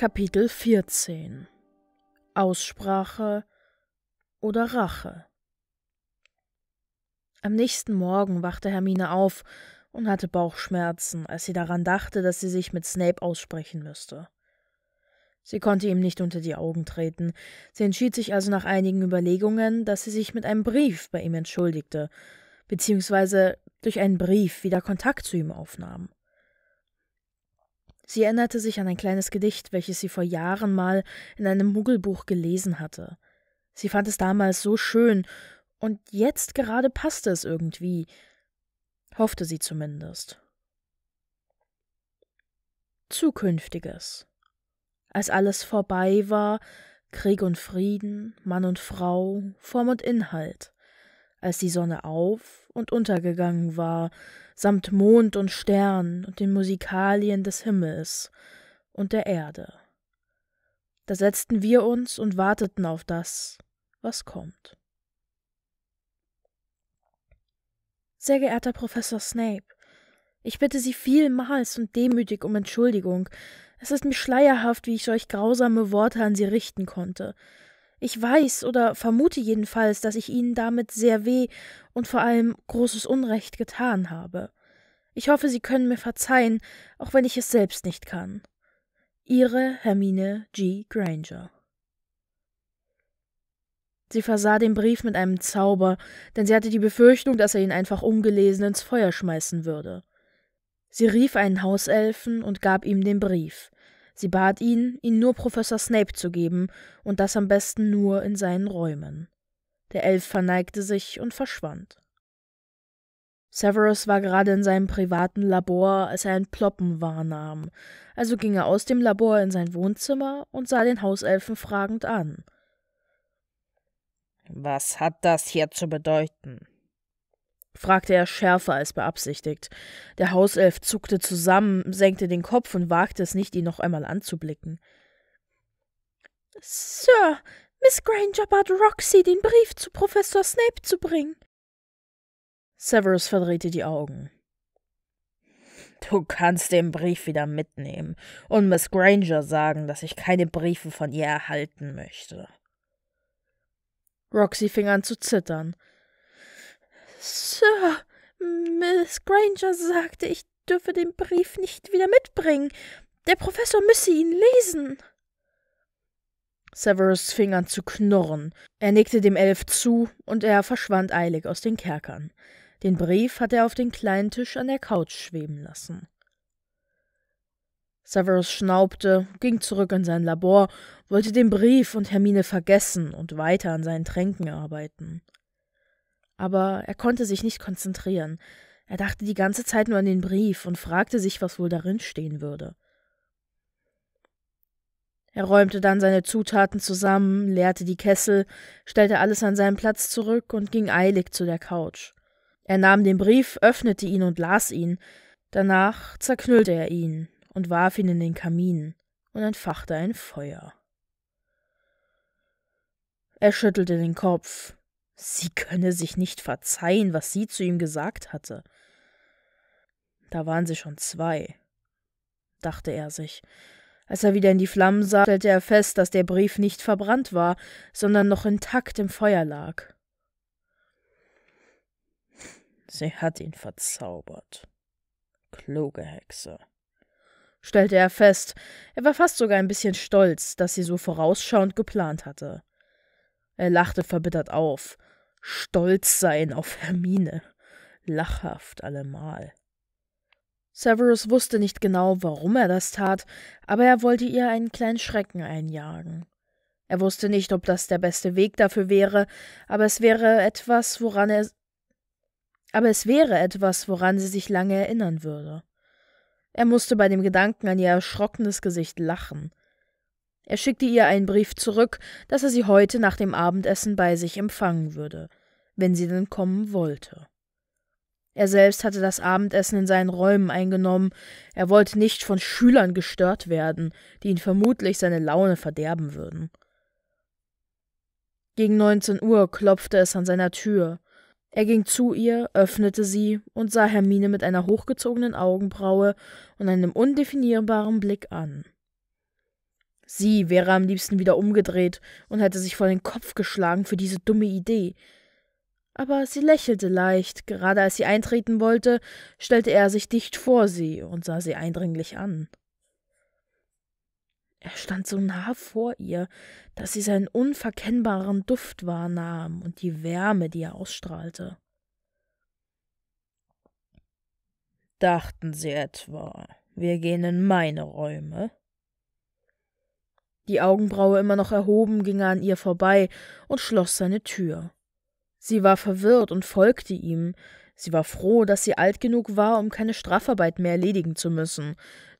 Kapitel 14 Aussprache oder Rache Am nächsten Morgen wachte Hermine auf und hatte Bauchschmerzen, als sie daran dachte, dass sie sich mit Snape aussprechen müsste. Sie konnte ihm nicht unter die Augen treten. Sie entschied sich also nach einigen Überlegungen, dass sie sich mit einem Brief bei ihm entschuldigte, beziehungsweise durch einen Brief wieder Kontakt zu ihm aufnahm. Sie erinnerte sich an ein kleines Gedicht, welches sie vor Jahren mal in einem Muggelbuch gelesen hatte. Sie fand es damals so schön, und jetzt gerade passte es irgendwie, hoffte sie zumindest. Zukünftiges. Als alles vorbei war, Krieg und Frieden, Mann und Frau, Form und Inhalt, als die Sonne auf und untergegangen war, samt Mond und Stern und den Musikalien des Himmels und der Erde. Da setzten wir uns und warteten auf das, was kommt. Sehr geehrter Professor Snape, ich bitte Sie vielmals und demütig um Entschuldigung. Es ist mir schleierhaft, wie ich solch grausame Worte an Sie richten konnte. Ich weiß oder vermute jedenfalls, dass ich Ihnen damit sehr weh und vor allem großes Unrecht getan habe. Ich hoffe, Sie können mir verzeihen, auch wenn ich es selbst nicht kann. Ihre Hermine G. Granger. Sie versah den Brief mit einem Zauber, denn sie hatte die Befürchtung, dass er ihn einfach ungelesen ins Feuer schmeißen würde. Sie rief einen Hauselfen und gab ihm den Brief. Sie bat ihn, ihn nur Professor Snape zu geben und das am besten nur in seinen Räumen. Der Elf verneigte sich und verschwand. Severus war gerade in seinem privaten Labor, als er ein Ploppen wahrnahm, also ging er aus dem Labor in sein Wohnzimmer und sah den Hauselfen fragend an. Was hat das hier zu bedeuten? fragte er schärfer als beabsichtigt. Der Hauself zuckte zusammen, senkte den Kopf und wagte es nicht, ihn noch einmal anzublicken. Sir, Miss Granger bat Roxy, den Brief zu Professor Snape zu bringen. Severus verdrehte die Augen. Du kannst den Brief wieder mitnehmen und Miss Granger sagen, dass ich keine Briefe von ihr erhalten möchte. Roxy fing an zu zittern. Sir, Miss Granger sagte, ich dürfe den Brief nicht wieder mitbringen. Der Professor müsse ihn lesen. Severus fing an zu knurren. Er nickte dem Elf zu und er verschwand eilig aus den Kerkern. Den Brief hatte er auf den kleinen Tisch an der Couch schweben lassen. Severus schnaubte, ging zurück in sein Labor, wollte den Brief und Hermine vergessen und weiter an seinen Tränken arbeiten aber er konnte sich nicht konzentrieren. Er dachte die ganze Zeit nur an den Brief und fragte sich, was wohl darin stehen würde. Er räumte dann seine Zutaten zusammen, leerte die Kessel, stellte alles an seinen Platz zurück und ging eilig zu der Couch. Er nahm den Brief, öffnete ihn und las ihn. Danach zerknüllte er ihn und warf ihn in den Kamin und entfachte ein Feuer. Er schüttelte den Kopf sie könne sich nicht verzeihen, was sie zu ihm gesagt hatte. Da waren sie schon zwei, dachte er sich. Als er wieder in die Flammen sah, stellte er fest, dass der Brief nicht verbrannt war, sondern noch intakt im Feuer lag. Sie hat ihn verzaubert. Kluge Hexe. Stellte er fest. Er war fast sogar ein bisschen stolz, dass sie so vorausschauend geplant hatte. Er lachte verbittert auf stolz sein auf Hermine. Lachhaft allemal. Severus wusste nicht genau, warum er das tat, aber er wollte ihr einen kleinen Schrecken einjagen. Er wusste nicht, ob das der beste Weg dafür wäre, aber es wäre etwas, woran er aber es wäre etwas, woran sie sich lange erinnern würde. Er musste bei dem Gedanken an ihr erschrockenes Gesicht lachen. Er schickte ihr einen Brief zurück, dass er sie heute nach dem Abendessen bei sich empfangen würde, wenn sie denn kommen wollte. Er selbst hatte das Abendessen in seinen Räumen eingenommen, er wollte nicht von Schülern gestört werden, die ihn vermutlich seine Laune verderben würden. Gegen 19 Uhr klopfte es an seiner Tür. Er ging zu ihr, öffnete sie und sah Hermine mit einer hochgezogenen Augenbraue und einem undefinierbaren Blick an. Sie wäre am liebsten wieder umgedreht und hätte sich vor den Kopf geschlagen für diese dumme Idee. Aber sie lächelte leicht, gerade als sie eintreten wollte, stellte er sich dicht vor sie und sah sie eindringlich an. Er stand so nah vor ihr, dass sie seinen unverkennbaren Duft wahrnahm und die Wärme, die er ausstrahlte. Dachten Sie etwa, wir gehen in meine Räume? die Augenbraue immer noch erhoben, ging er an ihr vorbei und schloss seine Tür. Sie war verwirrt und folgte ihm. Sie war froh, dass sie alt genug war, um keine Strafarbeit mehr erledigen zu müssen,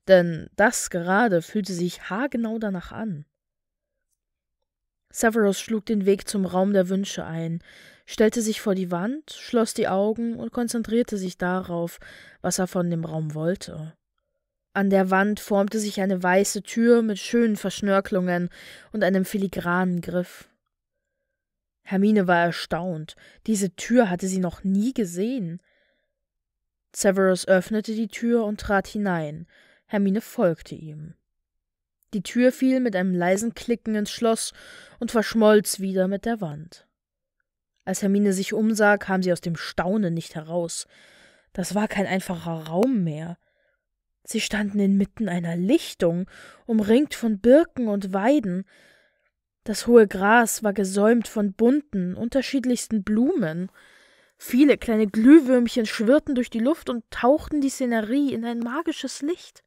denn das gerade fühlte sich haargenau danach an. Severus schlug den Weg zum Raum der Wünsche ein, stellte sich vor die Wand, schloss die Augen und konzentrierte sich darauf, was er von dem Raum wollte. An der Wand formte sich eine weiße Tür mit schönen Verschnörkelungen und einem filigranen Griff. Hermine war erstaunt. Diese Tür hatte sie noch nie gesehen. Severus öffnete die Tür und trat hinein. Hermine folgte ihm. Die Tür fiel mit einem leisen Klicken ins Schloss und verschmolz wieder mit der Wand. Als Hermine sich umsah, kam sie aus dem Staunen nicht heraus. Das war kein einfacher Raum mehr. Sie standen inmitten einer Lichtung, umringt von Birken und Weiden. Das hohe Gras war gesäumt von bunten, unterschiedlichsten Blumen. Viele kleine Glühwürmchen schwirrten durch die Luft und tauchten die Szenerie in ein magisches Licht.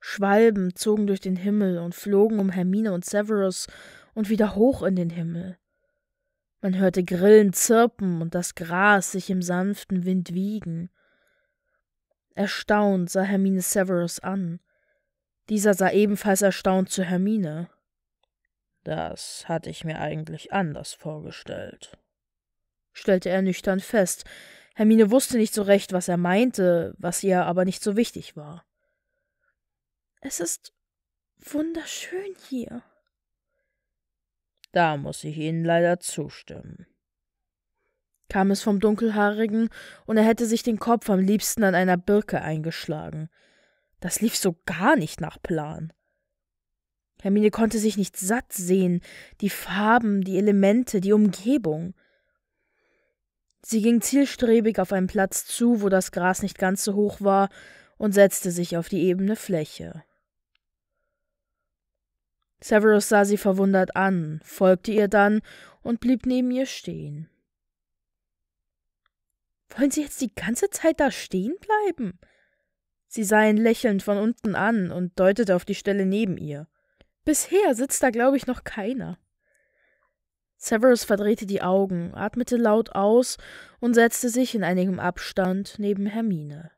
Schwalben zogen durch den Himmel und flogen um Hermine und Severus und wieder hoch in den Himmel. Man hörte Grillen zirpen und das Gras sich im sanften Wind wiegen. Erstaunt sah Hermine Severus an. Dieser sah ebenfalls erstaunt zu Hermine. Das hatte ich mir eigentlich anders vorgestellt, stellte er nüchtern fest. Hermine wusste nicht so recht, was er meinte, was ihr aber nicht so wichtig war. Es ist wunderschön hier. Da muss ich Ihnen leider zustimmen kam es vom Dunkelhaarigen, und er hätte sich den Kopf am liebsten an einer Birke eingeschlagen. Das lief so gar nicht nach Plan. Hermine konnte sich nicht satt sehen, die Farben, die Elemente, die Umgebung. Sie ging zielstrebig auf einen Platz zu, wo das Gras nicht ganz so hoch war, und setzte sich auf die ebene Fläche. Severus sah sie verwundert an, folgte ihr dann und blieb neben ihr stehen. Wollen Sie jetzt die ganze Zeit da stehen bleiben? Sie sah ihn lächelnd von unten an und deutete auf die Stelle neben ihr. Bisher sitzt da, glaube ich, noch keiner. Severus verdrehte die Augen, atmete laut aus und setzte sich in einigem Abstand neben Hermine.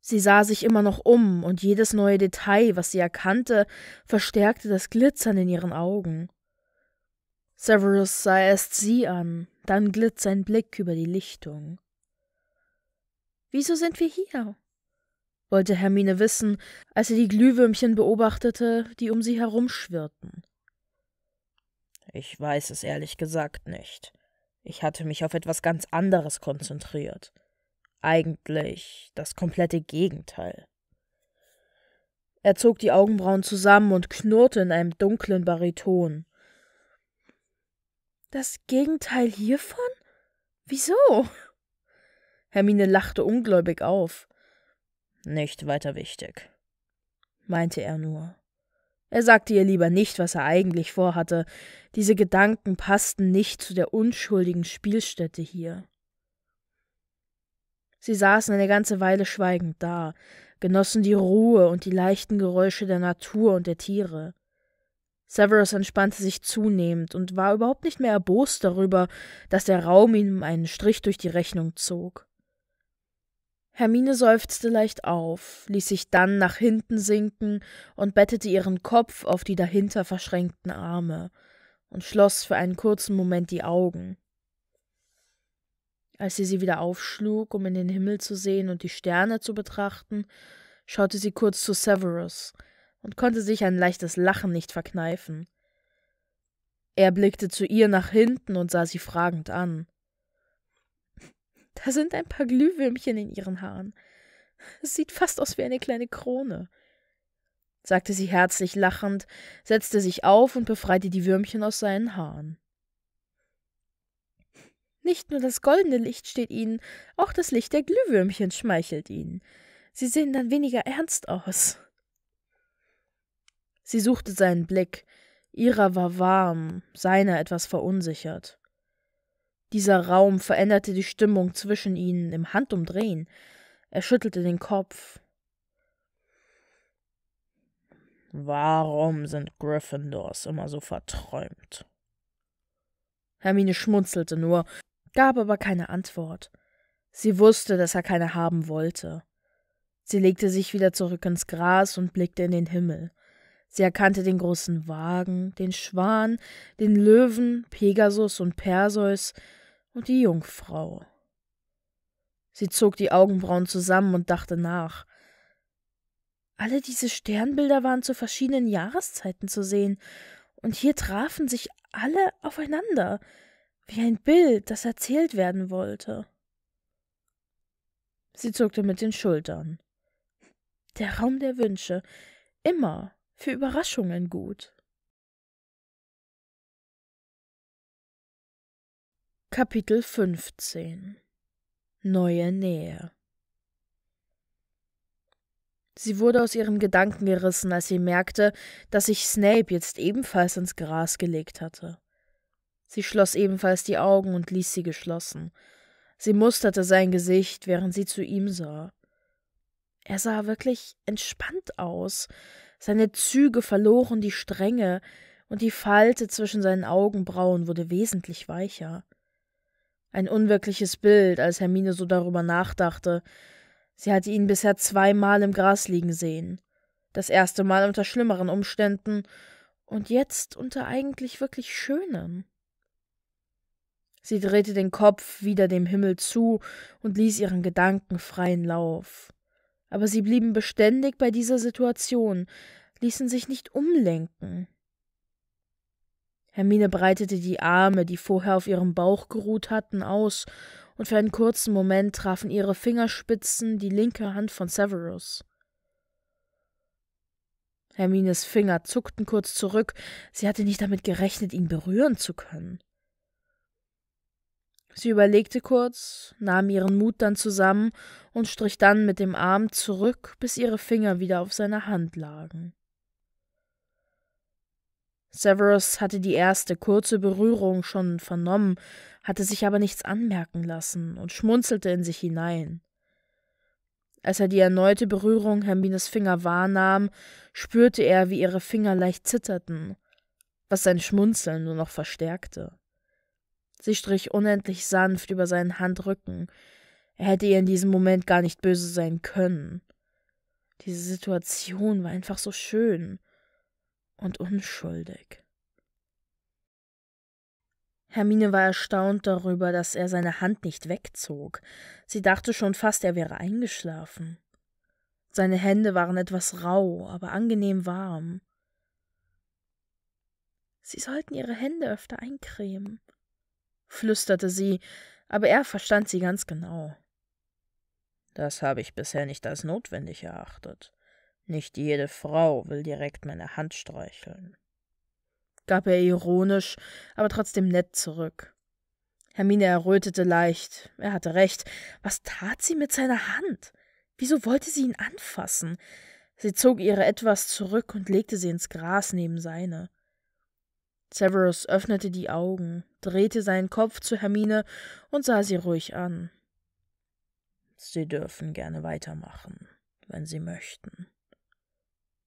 Sie sah sich immer noch um, und jedes neue Detail, was sie erkannte, verstärkte das Glitzern in ihren Augen. Severus sah erst sie an, dann glitt sein Blick über die Lichtung. Wieso sind wir hier? wollte Hermine wissen, als sie die Glühwürmchen beobachtete, die um sie herumschwirrten. Ich weiß es ehrlich gesagt nicht. Ich hatte mich auf etwas ganz anderes konzentriert. Eigentlich das komplette Gegenteil. Er zog die Augenbrauen zusammen und knurrte in einem dunklen Bariton. Das Gegenteil hiervon? Wieso? Hermine lachte ungläubig auf. Nicht weiter wichtig, meinte er nur. Er sagte ihr lieber nicht, was er eigentlich vorhatte. Diese Gedanken passten nicht zu der unschuldigen Spielstätte hier. Sie saßen eine ganze Weile schweigend da, genossen die Ruhe und die leichten Geräusche der Natur und der Tiere. Severus entspannte sich zunehmend und war überhaupt nicht mehr erbost darüber, dass der Raum ihm einen Strich durch die Rechnung zog. Hermine seufzte leicht auf, ließ sich dann nach hinten sinken und bettete ihren Kopf auf die dahinter verschränkten Arme und schloss für einen kurzen Moment die Augen. Als sie sie wieder aufschlug, um in den Himmel zu sehen und die Sterne zu betrachten, schaute sie kurz zu Severus, und konnte sich ein leichtes Lachen nicht verkneifen. Er blickte zu ihr nach hinten und sah sie fragend an. Da sind ein paar Glühwürmchen in ihren Haaren. Es sieht fast aus wie eine kleine Krone, sagte sie herzlich lachend, setzte sich auf und befreite die Würmchen aus seinen Haaren. Nicht nur das goldene Licht steht ihnen, auch das Licht der Glühwürmchen schmeichelt ihnen. Sie sehen dann weniger ernst aus. Sie suchte seinen Blick, ihrer war warm, seiner etwas verunsichert. Dieser Raum veränderte die Stimmung zwischen ihnen im Handumdrehen. Er schüttelte den Kopf. Warum sind Gryffindors immer so verträumt? Hermine schmunzelte nur, gab aber keine Antwort. Sie wusste, dass er keine haben wollte. Sie legte sich wieder zurück ins Gras und blickte in den Himmel. Sie erkannte den großen Wagen, den Schwan, den Löwen, Pegasus und Perseus und die Jungfrau. Sie zog die Augenbrauen zusammen und dachte nach. Alle diese Sternbilder waren zu verschiedenen Jahreszeiten zu sehen, und hier trafen sich alle aufeinander, wie ein Bild, das erzählt werden wollte. Sie zuckte mit den Schultern. Der Raum der Wünsche. Immer für Überraschungen gut. Kapitel 15 Neue Nähe Sie wurde aus ihren Gedanken gerissen, als sie merkte, dass sich Snape jetzt ebenfalls ins Gras gelegt hatte. Sie schloss ebenfalls die Augen und ließ sie geschlossen. Sie musterte sein Gesicht, während sie zu ihm sah. Er sah wirklich entspannt aus, seine Züge verloren die Strenge, und die Falte zwischen seinen Augenbrauen wurde wesentlich weicher. Ein unwirkliches Bild, als Hermine so darüber nachdachte. Sie hatte ihn bisher zweimal im Gras liegen sehen. Das erste Mal unter schlimmeren Umständen und jetzt unter eigentlich wirklich schönen. Sie drehte den Kopf wieder dem Himmel zu und ließ ihren Gedanken freien Lauf aber sie blieben beständig bei dieser Situation, ließen sich nicht umlenken. Hermine breitete die Arme, die vorher auf ihrem Bauch geruht hatten, aus, und für einen kurzen Moment trafen ihre Fingerspitzen die linke Hand von Severus. Hermines Finger zuckten kurz zurück, sie hatte nicht damit gerechnet, ihn berühren zu können. Sie überlegte kurz, nahm ihren Mut dann zusammen und strich dann mit dem Arm zurück, bis ihre Finger wieder auf seiner Hand lagen. Severus hatte die erste kurze Berührung schon vernommen, hatte sich aber nichts anmerken lassen und schmunzelte in sich hinein. Als er die erneute Berührung Hermines Finger wahrnahm, spürte er, wie ihre Finger leicht zitterten, was sein Schmunzeln nur noch verstärkte. Sie strich unendlich sanft über seinen Handrücken. Er hätte ihr in diesem Moment gar nicht böse sein können. Diese Situation war einfach so schön und unschuldig. Hermine war erstaunt darüber, dass er seine Hand nicht wegzog. Sie dachte schon fast, er wäre eingeschlafen. Seine Hände waren etwas rau, aber angenehm warm. Sie sollten ihre Hände öfter eincremen, flüsterte sie, aber er verstand sie ganz genau. Das habe ich bisher nicht als notwendig erachtet. Nicht jede Frau will direkt meine Hand streicheln. gab er ironisch, aber trotzdem nett zurück. Hermine errötete leicht. Er hatte recht. Was tat sie mit seiner Hand? Wieso wollte sie ihn anfassen? Sie zog ihre etwas zurück und legte sie ins Gras neben seine. Severus öffnete die Augen, drehte seinen Kopf zu Hermine und sah sie ruhig an. Sie dürfen gerne weitermachen, wenn Sie möchten.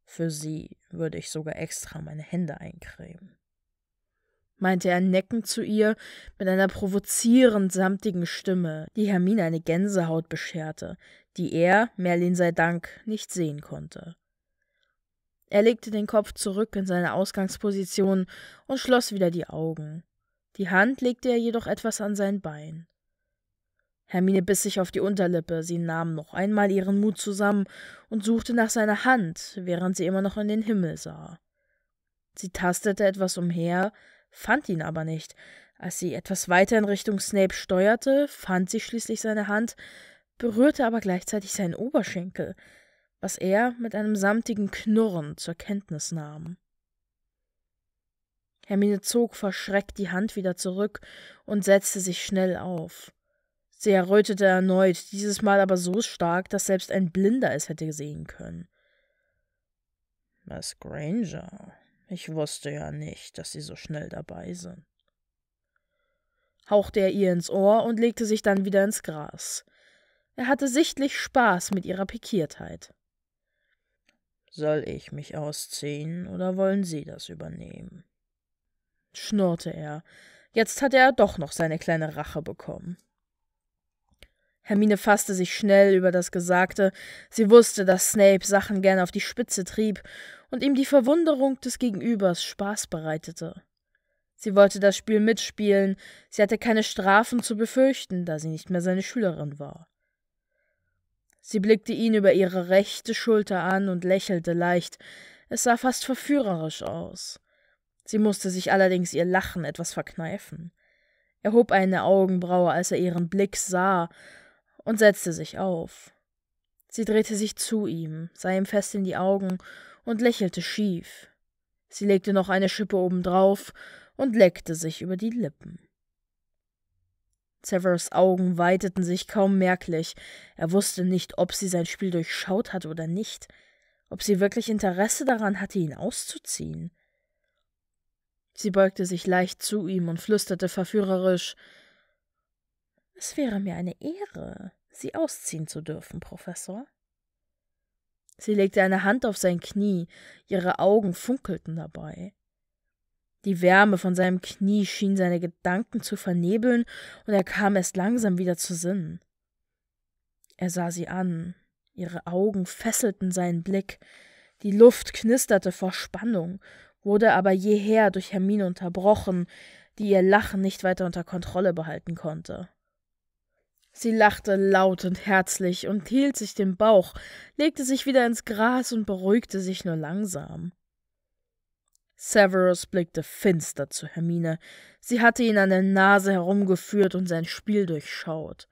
Für Sie würde ich sogar extra meine Hände eincremen. meinte er neckend zu ihr mit einer provozierend samtigen Stimme, die Hermine eine Gänsehaut bescherte, die er, Merlin sei Dank, nicht sehen konnte. Er legte den Kopf zurück in seine Ausgangsposition und schloss wieder die Augen. Die Hand legte er jedoch etwas an sein Bein. Hermine biss sich auf die Unterlippe, sie nahm noch einmal ihren Mut zusammen und suchte nach seiner Hand, während sie immer noch in den Himmel sah. Sie tastete etwas umher, fand ihn aber nicht. Als sie etwas weiter in Richtung Snape steuerte, fand sie schließlich seine Hand, berührte aber gleichzeitig seinen Oberschenkel was er mit einem samtigen Knurren zur Kenntnis nahm. Hermine zog verschreckt die Hand wieder zurück und setzte sich schnell auf. Sie errötete erneut, dieses Mal aber so stark, dass selbst ein Blinder es hätte sehen können. Miss Granger, ich wusste ja nicht, dass Sie so schnell dabei sind. Hauchte er ihr ins Ohr und legte sich dann wieder ins Gras. Er hatte sichtlich Spaß mit ihrer Pikiertheit. Soll ich mich ausziehen oder wollen Sie das übernehmen? schnurrte er. Jetzt hatte er doch noch seine kleine Rache bekommen. Hermine fasste sich schnell über das Gesagte. Sie wusste, dass Snape Sachen gern auf die Spitze trieb und ihm die Verwunderung des Gegenübers Spaß bereitete. Sie wollte das Spiel mitspielen, sie hatte keine Strafen zu befürchten, da sie nicht mehr seine Schülerin war. Sie blickte ihn über ihre rechte Schulter an und lächelte leicht. Es sah fast verführerisch aus. Sie musste sich allerdings ihr Lachen etwas verkneifen. Er hob eine Augenbraue, als er ihren Blick sah, und setzte sich auf. Sie drehte sich zu ihm, sah ihm fest in die Augen und lächelte schief. Sie legte noch eine Schippe obendrauf und leckte sich über die Lippen. Severus Augen weiteten sich kaum merklich. Er wusste nicht, ob sie sein Spiel durchschaut hatte oder nicht, ob sie wirklich Interesse daran hatte, ihn auszuziehen. Sie beugte sich leicht zu ihm und flüsterte verführerisch Es wäre mir eine Ehre, Sie ausziehen zu dürfen, Professor. Sie legte eine Hand auf sein Knie, ihre Augen funkelten dabei. Die Wärme von seinem Knie schien seine Gedanken zu vernebeln, und er kam erst langsam wieder zu Sinnen. Er sah sie an, ihre Augen fesselten seinen Blick, die Luft knisterte vor Spannung, wurde aber jeher durch Hermine unterbrochen, die ihr Lachen nicht weiter unter Kontrolle behalten konnte. Sie lachte laut und herzlich und hielt sich den Bauch, legte sich wieder ins Gras und beruhigte sich nur langsam. Severus blickte finster zu Hermine. Sie hatte ihn an der Nase herumgeführt und sein Spiel durchschaut.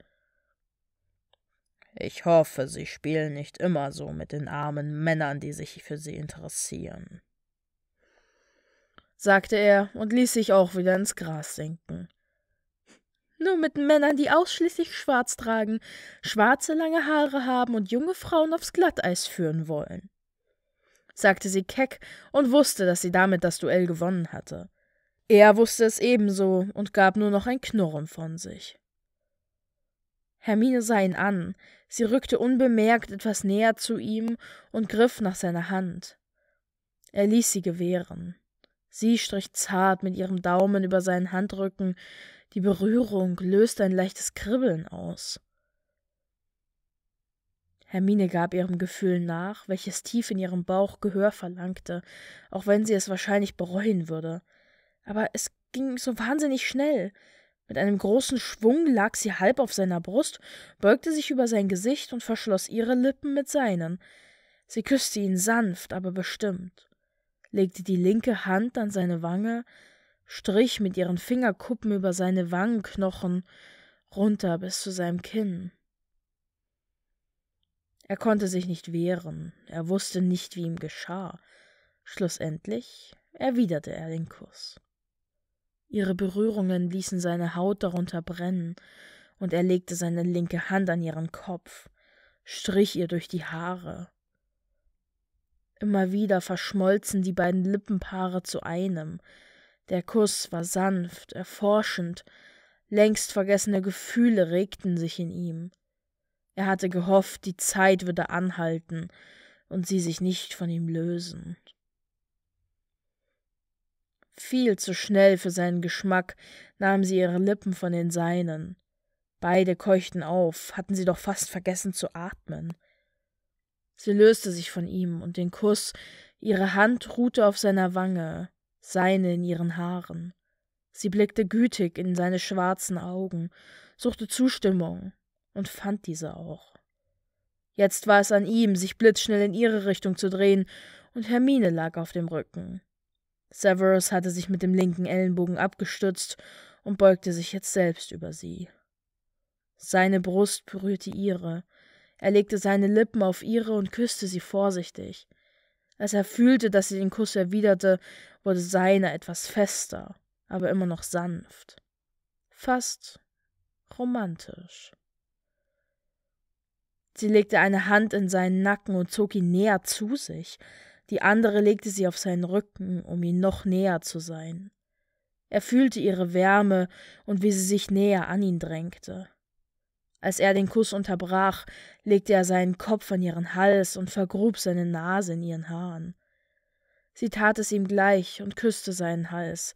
Ich hoffe, Sie spielen nicht immer so mit den armen Männern, die sich für Sie interessieren, sagte er und ließ sich auch wieder ins Gras sinken. Nur mit Männern, die ausschließlich schwarz tragen, schwarze lange Haare haben und junge Frauen aufs Glatteis führen wollen sagte sie keck und wusste, dass sie damit das Duell gewonnen hatte. Er wusste es ebenso und gab nur noch ein Knurren von sich. Hermine sah ihn an, sie rückte unbemerkt etwas näher zu ihm und griff nach seiner Hand. Er ließ sie gewähren. Sie strich zart mit ihrem Daumen über seinen Handrücken, die Berührung löste ein leichtes Kribbeln aus. Hermine gab ihrem Gefühl nach, welches tief in ihrem Bauch Gehör verlangte, auch wenn sie es wahrscheinlich bereuen würde. Aber es ging so wahnsinnig schnell. Mit einem großen Schwung lag sie halb auf seiner Brust, beugte sich über sein Gesicht und verschloss ihre Lippen mit seinen. Sie küsste ihn sanft, aber bestimmt, legte die linke Hand an seine Wange, strich mit ihren Fingerkuppen über seine Wangenknochen runter bis zu seinem Kinn. Er konnte sich nicht wehren, er wusste nicht, wie ihm geschah. Schlussendlich erwiderte er den Kuss. Ihre Berührungen ließen seine Haut darunter brennen, und er legte seine linke Hand an ihren Kopf, strich ihr durch die Haare. Immer wieder verschmolzen die beiden Lippenpaare zu einem. Der Kuss war sanft, erforschend, längst vergessene Gefühle regten sich in ihm. Er hatte gehofft, die Zeit würde anhalten und sie sich nicht von ihm lösen. Viel zu schnell für seinen Geschmack nahm sie ihre Lippen von den seinen. Beide keuchten auf, hatten sie doch fast vergessen zu atmen. Sie löste sich von ihm und den Kuss, ihre Hand ruhte auf seiner Wange, seine in ihren Haaren. Sie blickte gütig in seine schwarzen Augen, suchte Zustimmung, und fand diese auch. Jetzt war es an ihm, sich blitzschnell in ihre Richtung zu drehen, und Hermine lag auf dem Rücken. Severus hatte sich mit dem linken Ellenbogen abgestützt und beugte sich jetzt selbst über sie. Seine Brust berührte ihre, er legte seine Lippen auf ihre und küsste sie vorsichtig. Als er fühlte, dass sie den Kuss erwiderte, wurde seiner etwas fester, aber immer noch sanft. Fast romantisch. Sie legte eine Hand in seinen Nacken und zog ihn näher zu sich, die andere legte sie auf seinen Rücken, um ihm noch näher zu sein. Er fühlte ihre Wärme und wie sie sich näher an ihn drängte. Als er den Kuss unterbrach, legte er seinen Kopf an ihren Hals und vergrub seine Nase in ihren Haaren. Sie tat es ihm gleich und küsste seinen Hals,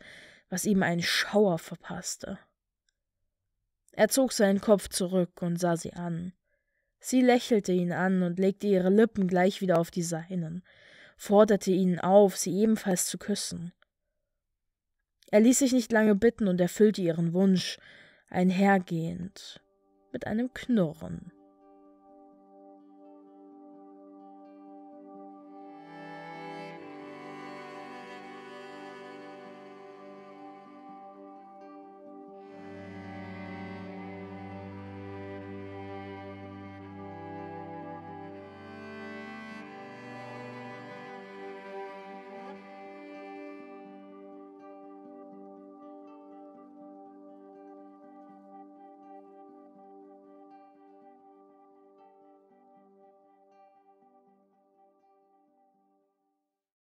was ihm einen Schauer verpasste. Er zog seinen Kopf zurück und sah sie an. Sie lächelte ihn an und legte ihre Lippen gleich wieder auf die seinen, forderte ihn auf, sie ebenfalls zu küssen. Er ließ sich nicht lange bitten und erfüllte ihren Wunsch, einhergehend mit einem Knurren.